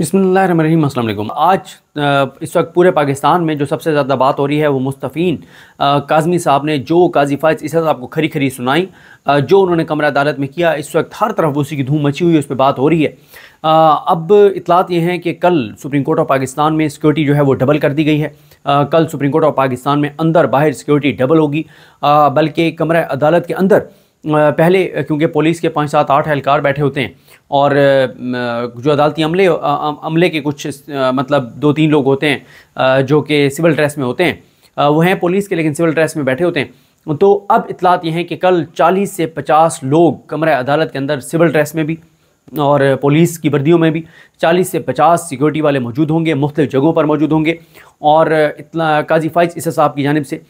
बिसमीम असल आज इस वक्त पूरे पाकिस्तान में जो सबसे ज़्यादा बात हो रही है वो मुस्तफ़ी काजमी साहब ने जो काजी फ़ायज इस आपको खरी खरी सुनाई जो उन्होंने कमरा अदालत में किया इस वक्त हर तरफ उसी की धूम मची हुई है उस पर बात हो रही है अब इतलात ये हैं कि कल सुप्रीम कोर्ट ऑफ पाकिस्तान में सिक्योरिटी जो है वो डबल कर दी गई है आ, कल सुप्रीम कोर्ट ऑफ पाकिस्तान में अंदर बाहर सिक्योरिटी डबल होगी बल्कि कमरा अदालत के अंदर पहले क्योंकि पुलिस के पाँच सात आठ एहलकार बैठे होते हैं और जो अदालती अमले अमले के कुछ मतलब दो तीन लोग होते हैं जो कि सिविल ड्रेस में होते हैं वो हैं पुलिस के लेकिन सिविल ड्रेस में बैठे होते हैं तो अब इतलात ये हैं कि कल 40 से 50 लोग कमरा अदालत के अंदर सिविल ड्रेस में भी और पुलिस की वर्दियों में भी 40 से 50 सिक्योरिटी वाले मौजूद होंगे मुख्तु जगहों पर मौजूद होंगे और इतना काजी फ़ाइज इस साहब की जानब से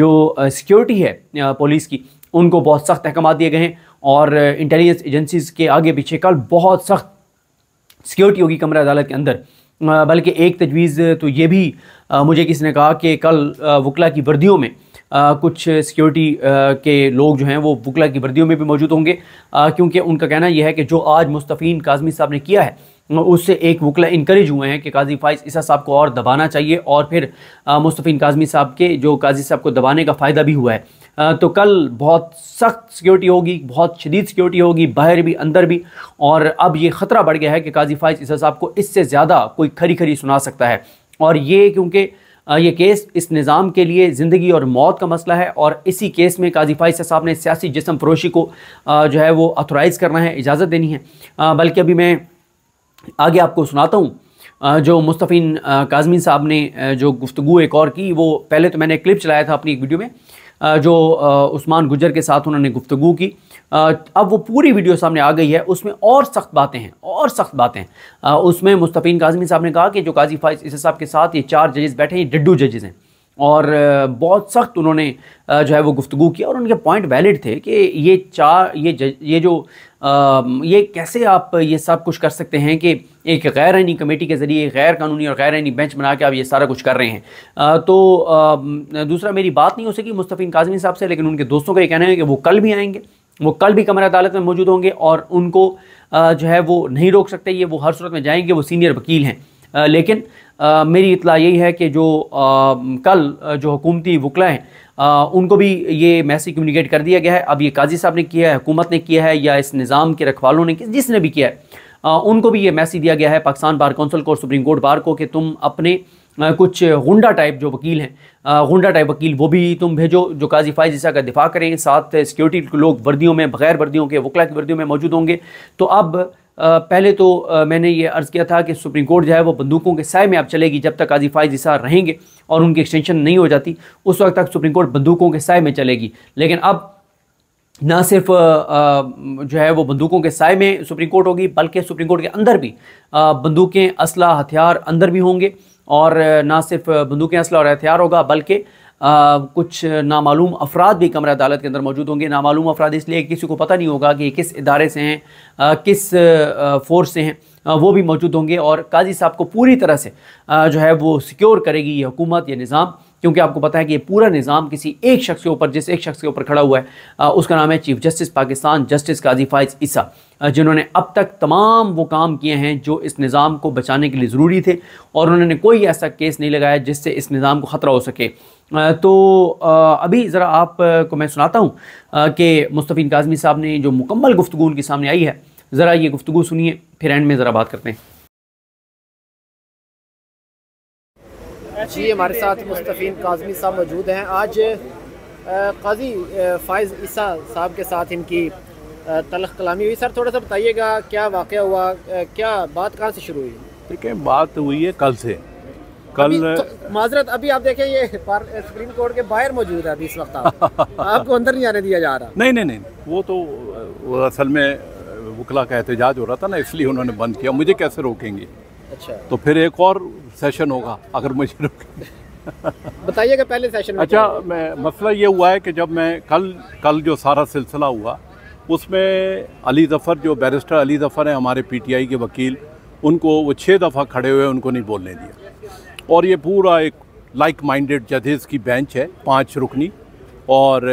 जो सिक्योरिटी है पुलिस की उनको बहुत सख्त अहकाम दिए गए हैं और इंटेलिजेंस एजेंसीज़ के आगे पीछे कल बहुत सख्त सिक्योरिटी होगी कमरा अदालत के अंदर बल्कि एक तजवीज़ तो ये भी मुझे किसी ने कहा कि कल वकला की वर्दियों में आ, कुछ सिक्योरिटी के लोग जो हैं वो वकला की वर्दियों में भी मौजूद होंगे क्योंकि उनका कहना यह है कि जो आज मुस्तफ़ीन काजमी साहब ने किया है उससे एक वकला इनक्रेज हुए हैं कि काजी फाइज ईसा साहब को और दबाना चाहिए और फिर मुस्तफ़ी काजमी साहब के जो काजी साहब को दबाने का फ़ायदा भी हुआ है तो कल बहुत सख्त सिक्योरिटी होगी बहुत शदीद सिक्योरिटी होगी बाहर भी अंदर भी और अब ये ख़तरा बढ़ गया है कि काजी फाइज इस साहब को इससे ज़्यादा कोई खरी खरी सुना सकता है और ये क्योंकि ये केस इस निज़ाम के लिए ज़िंदगी और मौत का मसला है और इसी केस में काजी फाइज साहब ने सियासी जिसम फरोशी को जो है वो अथोराइज़ करना है इजाज़त देनी है बल्कि अभी मैं आगे आपको सुनाता हूँ जो मुस्तफ़ी काजमी साहब ने जो गुफ्तु एक और की वो पहले तो मैंने क्लिप चलाया था अपनी एक वीडियो में जो उस्मान गुजर के साथ उन्होंने गुफ्तु की अब वो पूरी वीडियो सामने आ गई है उसमें और सख्त बातें हैं और सख्त बातें हैं उसमें मुस्तफ़ी काजमी साहब ने कहा कि जो काजी फाइज साहब के साथ ये चार जजेस बैठे हैं ये डिड्डू जजेस हैं और बहुत सख्त उन्होंने जो है वो गुफ्तु की और उनके पॉइंट वैलिड थे कि ये चार ये ज, ये जो आ, ये कैसे आप ये सब कुछ कर सकते हैं कि एक गैर आइनी कमेटी के ज़रिए गैर कानूनी और गैर आइनी बेंच बना के आप ये सारा कुछ कर रहे हैं आ, तो आ, दूसरा मेरी बात नहीं हो सकी मुस्तफ़ी काजमी साहब से लेकिन उनके दोस्तों का ये कहना है कि वो कल भी आएंगे वो कल भी कमर अदालत में मौजूद होंगे और उनको जो है वो नहीं रोक सकते ये वो हर सूरत में जाएंगे वो सीनियर वकील हैं लेकिन आ, मेरी इतला यही है कि जो आ, कल जो हुकूमती वकला हैं उनको भी ये मैसेज कम्युनिकेट कर दिया गया है अब ये काजी साहब ने किया है हुकूमत ने किया है या इस निज़ाम के रखवालों ने जिसने भी किया है आ, उनको भी ये मैसेज दिया गया है पाकिस्तान बार कौंसिल को और सुप्रीम कोर्ट बार को कि तुम अपने आ, कुछ गुंडा टाइप जो वकील हैं गुंडा टाइप वकील वो भी तुम भेजो जो काजी फाइज ईसा का दिफा करें साथ सिक्योरिटी लोग वर्दियों में बगैर वर्दियों के वकला की वर्दियों में मौजूद होंगे तो अब पहले तो मैंने ये अर्ज़ किया था कि सुप्रीम कोर्ट जो है वो बंदूकों के साय में आप चलेगी जब तक काजी फाइज इसार रहेंगे और उनकी एक्सटेंशन नहीं हो जाती उस वक्त तक सुप्रीम कोर्ट बंदूकों के साय में चलेगी लेकिन अब ना सिर्फ जो है वो बंदूकों के साय में सुप्रीम कोर्ट होगी बल्कि सुप्रीम कोर्ट के अंदर भी बंदूकें असला हथियार अंदर भी होंगे और ना सिर्फ बंदूकें असला और हथियार होगा बल्कि आ, कुछ नामालूम अफराद भी कमरा अदालत के अंदर मौजूद होंगे नामालूम अफराद इसलिए किसी को पता नहीं होगा कि किस इदारे से हैं आ, किस फोर्स से हैं वो भी मौजूद होंगे और काजी साहब को पूरी तरह से जो है वो सिक्योर करेगी ये हुकूमत ये निज़ाम क्योंकि आपको पता है कि ये पूरा निज़ाम किसी एक शख्स के ऊपर जिस एक शख्स के ऊपर खड़ा हुआ है आ, उसका नाम है chief justice Pakistan justice Qazi Faez Isa जिन्होंने अब तक तमाम वो काम किए हैं जो इस निज़ाम को बचाने के लिए ज़रूरी थे और उन्होंने कोई ऐसा केस नहीं लगाया जिससे इस निज़ाम को ख़तरा हो सके तो अभी ज़रा आप को मैं सुनाता हूँ कि मुस्तफ़ी काजमी साहब ने जो मुकम्मल गुफ्तु उनके सामने आई है ज़रा ये गुफ्तु सुनिए फिर एंड में ज़रा बात करते हैं जी हमारे साथ मुस्तफ़ी काजमी साहब मौजूद हैं आज काजी फायज़ ईसा साहब के साथ इनकी तलख कलामी हुई सर थोड़ा सा बताइएगा क्या वाक़ हुआ क्या बात कहाँ से शुरू हुई देखें बात हुई है कल से कल तो, माजरत अभी आप देखें ये सुप्रीम कोर्ट के बाहर मौजूद है अभी इस वक्त आपको अंदर नहीं आने दिया जा रहा नहीं नहीं नहीं वो तो असल में वकला का एहतजाज हो रहा था ना इसलिए उन्होंने बंद किया मुझे कैसे रोकेंगे अच्छा तो फिर एक और सेशन होगा अगर मुझे बताइएगा पहले सेशन में अच्छा मैं मसला ये हुआ है कि जब मैं कल कल जो सारा सिलसिला हुआ उसमें अली जफ़र जो बैरिस्टर अली जफ़र हैं हमारे पीटीआई के वकील उनको वो छः दफ़ा खड़े हुए उनको नहीं बोलने दिया और ये पूरा एक लाइक माइंडेड जजेस की बेंच है पाँच रुकनी और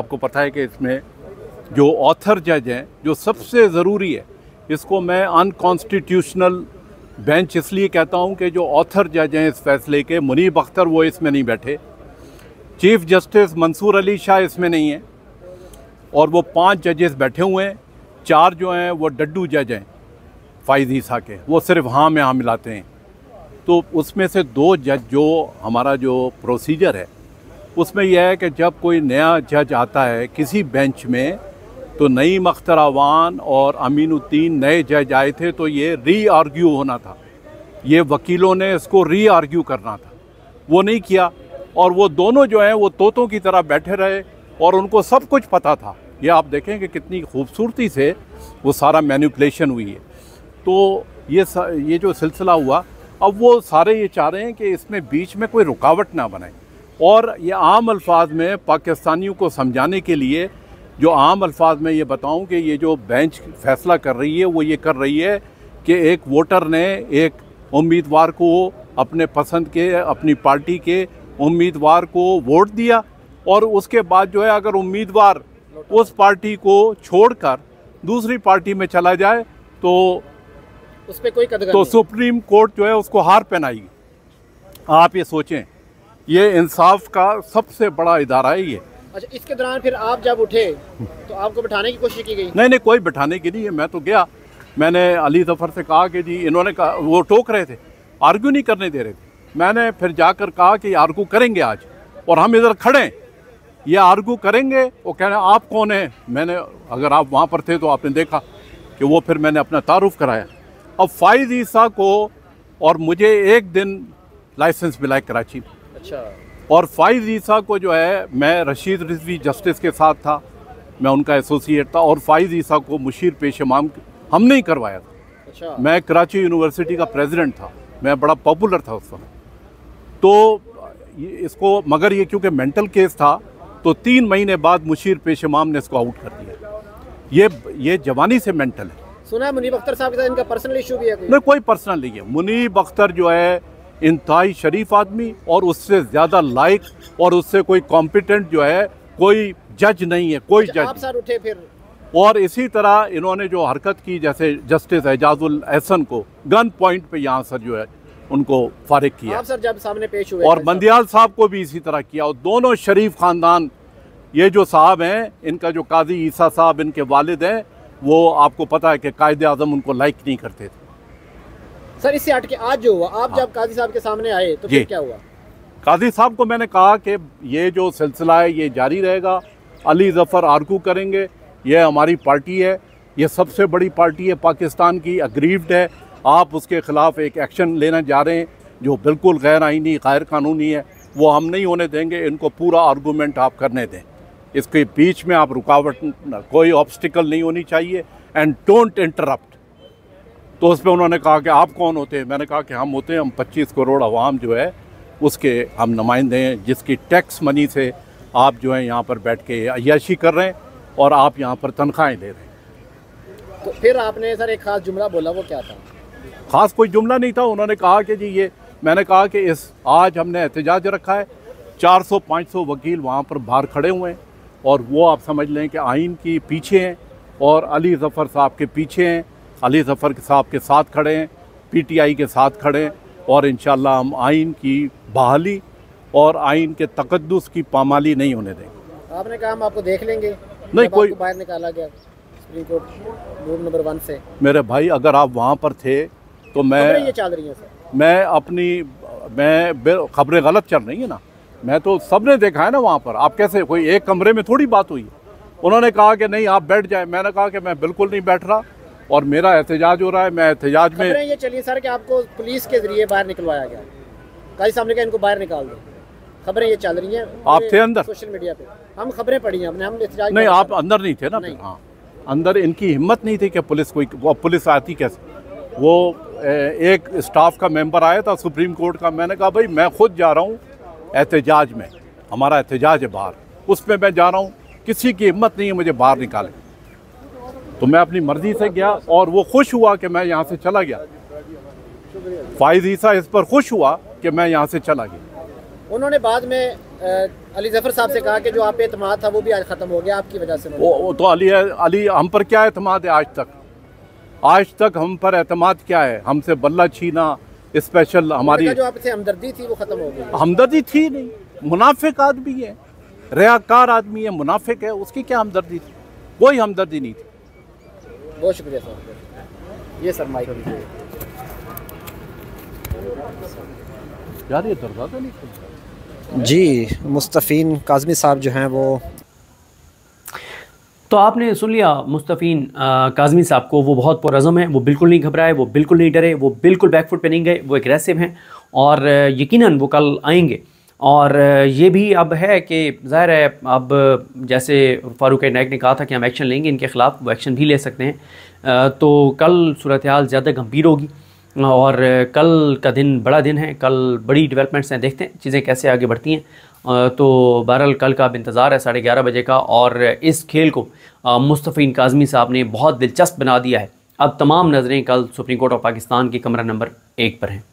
आपको पता है कि इसमें जो ऑथर जज हैं जो सबसे ज़रूरी है इसको मैं अनकॉन्स्टिट्यूशनल बेंच इसलिए कहता हूँ कि जो ऑथर जज हैं इस फैसले के मुनीब अख्तर वो इसमें नहीं बैठे चीफ जस्टिस मंसूर अली शाह इसमें नहीं है और वो पांच जजेस बैठे हुए हैं चार जो हैं वो डड्डू जज हैं फाइज ईसा के वो सिर्फ हाँ में हाँ मिलाते हैं तो उसमें से दो जज जो हमारा जो प्रोसीजर है उसमें यह है कि जब कोई नया जज आता है किसी बेंच में तो नईम अवान और अमीनुद्दीन नए जज आए थे तो ये री आर्ग्यू होना था ये वकीलों ने इसको री आर्ग्यू करना था वो नहीं किया और वो दोनों जो हैं वो तोतों की तरह बैठे रहे और उनको सब कुछ पता था ये आप देखें कि कितनी खूबसूरती से वो सारा मैनिपुलेशन हुई है तो ये ये जो सिलसिला हुआ अब वो सारे ये चाह रहे हैं कि इसमें बीच में कोई रुकावट ना बने और ये आम अल्फाज में पाकिस्तानियों को समझाने के लिए जो आम अल्फाज में ये बताऊं कि ये जो बेंच फैसला कर रही है वो ये कर रही है कि एक वोटर ने एक उम्मीदवार को अपने पसंद के अपनी पार्टी के उम्मीदवार को वोट दिया और उसके बाद जो है अगर उम्मीदवार उस पार्टी को छोड़कर दूसरी पार्टी में चला जाए तो उस पर कोई तो सुप्रीम कोर्ट जो है उसको हार पहनाएगी आप ये सोचें ये इंसाफ का सबसे बड़ा इदारा है ये अच्छा इसके दौरान फिर आप जब उठे तो आपको बैठाने की कोशिश की गई नहीं नहीं कोई बिठाने की नहीं है मैं तो गया मैंने अली जफर से कहा कि जी इन्होंने कहा वो टोक रहे थे आर्ग्यू नहीं करने दे रहे थे मैंने फिर जाकर कहा कि आर्ग्यू करेंगे आज और हम इधर खड़े ये आर्ग्यू करेंगे वो कह रहे आप कौन हैं मैंने अगर आप वहाँ पर थे तो आपने देखा कि वो फिर मैंने अपना तारुफ कराया अब फ़ाइज़ ईसा को और मुझे एक दिन लाइसेंस मिला है कराची में अच्छा और फाइज ईसा को जो है मैं रशीद रिजवी जस्टिस के साथ था मैं उनका एसोसिएट था और फाइज ईसा को मुशीर पेश इमाम हमने ही करवाया था अच्छा। मैं कराची यूनिवर्सिटी का प्रेसिडेंट था मैं बड़ा पॉपुलर था उस समय तो इसको मगर ये क्योंकि मेंटल केस था तो तीन महीने बाद मुशीर पेश इमाम ने इसको आउट कर दिया ये ये जवानी से मेंटल है सुना है मुनीब अख्तर साहब के साथ इनका पर्सनल इशू भी है कोई? नहीं कोई पर्सनल नहीं है मुनीब अख्तर जो है इंतहाई शरीफ आदमी और उससे ज़्यादा लायक और उससे कोई कॉम्पिटेंट जो है कोई जज नहीं है कोई जज अच्छा, उठे फिर और इसी तरह इन्होंने जो हरकत की जैसे जस्टिस एजाजुल एहसन को गन पॉइंट पे यहाँ सर जो है उनको फारिग किया आप सर जब सामने पेश हुए और तो- बंदियाल साहब को भी इसी तरह किया और दोनों शरीफ ख़ानदान ये जो साहब हैं इनका जो काजी ईसा साहब इनके वालिद हैं वो आपको पता है कि कायद आजम उनको लाइक नहीं करते थे सर इससे हटके आज जो हुआ आप हाँ। जब काजी साहब के सामने आए तो फिर क्या हुआ काजी साहब को मैंने कहा कि ये जो सिलसिला है ये जारी रहेगा अली जफ़र आरकू करेंगे ये हमारी पार्टी है ये सबसे बड़ी पार्टी है पाकिस्तान की अग्रीव्ड है आप उसके ख़िलाफ़ एक एक्शन लेने जा रहे हैं जो बिल्कुल गैर आइनी गैर कानूनी है वो हम नहीं होने देंगे इनको पूरा आर्गूमेंट आप करने दें इसके बीच में आप रुकावट कोई ऑब्स्टिकल नहीं होनी चाहिए एंड डोंट इंटरप्ट तो उस पर उन्होंने कहा कि आप कौन होते हैं मैंने कहा कि हम होते हैं हम पच्चीस करोड़ अवाम जो है उसके हम नुमाइंदे हैं जिसकी टैक्स मनी से आप जो है यहाँ पर बैठ के अयाशी कर रहे हैं और आप यहाँ पर तनख्वाहें दे रहे हैं तो फिर आपने सर एक ख़ास जुमला बोला वो क्या था ख़ास कोई जुमला नहीं था उन्होंने कहा कि जी ये मैंने कहा कि इस आज हमने एहतजाज रखा है 400-500 वकील वहाँ पर बाहर खड़े हुए हैं और वो आप समझ लें कि आइन के पीछे हैं और अली ज़फ़र साहब के पीछे हैं अली ज़फ़र साहब के साथ खड़े हैं पीटीआई के साथ खड़े हैं और इन हम आइन की बहाली और आइन के तकदस की पामाली नहीं होने देंगे आपने कहा हम आपको देख लेंगे नहीं कोई बाहर निकाला गया supreme court room number one से मेरे भाई अगर आप वहाँ पर थे तो मैं ये चल रही है मैं अपनी मैं खबरें गलत चल रही हैं ना मैं तो सब ने देखा है ना वहाँ पर आप कैसे कोई एक कमरे में थोड़ी बात हुई उन्होंने कहा कि नहीं आप बैठ जाए मैंने कहा कि मैं बिल्कुल नहीं बैठ रहा और मेरा एहतजाज हो रहा है मैं एहतजाज में ये चलिए सर कि आपको पुलिस के जरिए बाहर निकलवाया गया कई सामने का इनको बाहर निकाल दो खबरें ये चल रही हैं आप थे अंदर सोशल मीडिया पे हम खबरें पढ़ी हैं हम एहतजाज नहीं आप अंदर नहीं थे ना नहीं। हाँ अंदर इनकी हिम्मत नहीं थी कि पुलिस कोई पुलिस आती कैसे वो एक स्टाफ का मेंबर आया था सुप्रीम कोर्ट का मैंने कहा भाई मैं खुद जा रहा हूँ एहतजाज में हमारा एहतजाज है बाहर उसमें मैं जा रहा हूँ किसी की हिम्मत नहीं है मुझे बाहर निकाले तो मैं अपनी मर्ज़ी से गया और वो खुश हुआ कि मैं यहाँ से चला गया फाइज ईसा इस पर खुश हुआ कि मैं यहाँ से चला गया उन्होंने बाद में अली जफर साहब से कहा कि जो आप पे था वो भी आज ख़त्म हो गया आपकी वजह से वो, वो तो अली अली हम पर क्या अतमाद है आज तक आज तक हम पर अतमाद क्या है हमसे बल्ला छीना स्पेशल हमारी जो आपसे हमदर्दी थी वो ख़त्म हो गई हमदर्दी थी नहीं मुनाफिक आदमी है रयाकार आदमी है मुनाफिक है उसकी क्या हमदर्दी थी कोई हमदर्दी नहीं थी बहुत शुक्रिया सर ये सर माइक यार ये दरवाज़ा नहीं जी मुस्तफ़ीन काजमी साहब जो हैं वो तो आपने सुन लिया मुस्तफ़ीन काजमी साहब को वो बहुत पुरज़म है वो बिल्कुल नहीं घबराए वो बिल्कुल नहीं डरे वो बिल्कुल बैकफुट पे नहीं गए वो एग्रेसिव हैं और यकीनन वो कल आएंगे और ये भी अब है कि ज़ाहिर है अब जैसे फारूक नायक ने कहा था कि हम एक्शन लेंगे इनके ख़िलाफ़ वो एक्शन भी ले सकते हैं तो कल सूरत हाल ज़्यादा गंभीर होगी और कल का दिन बड़ा दिन है कल बड़ी डेवलपमेंट्स हैं देखते हैं चीज़ें कैसे आगे बढ़ती हैं तो बहरहाल कल का अब इंतज़ार है साढ़े ग्यारह बजे का और इस खेल को मुस्तफ़ीन काजमी साहब ने बहुत दिलचस्प बना दिया है अब तमाम नज़रें कल सुप्रीम कोर्ट ऑफ पाकिस्तान के कमरा नंबर एक पर हैं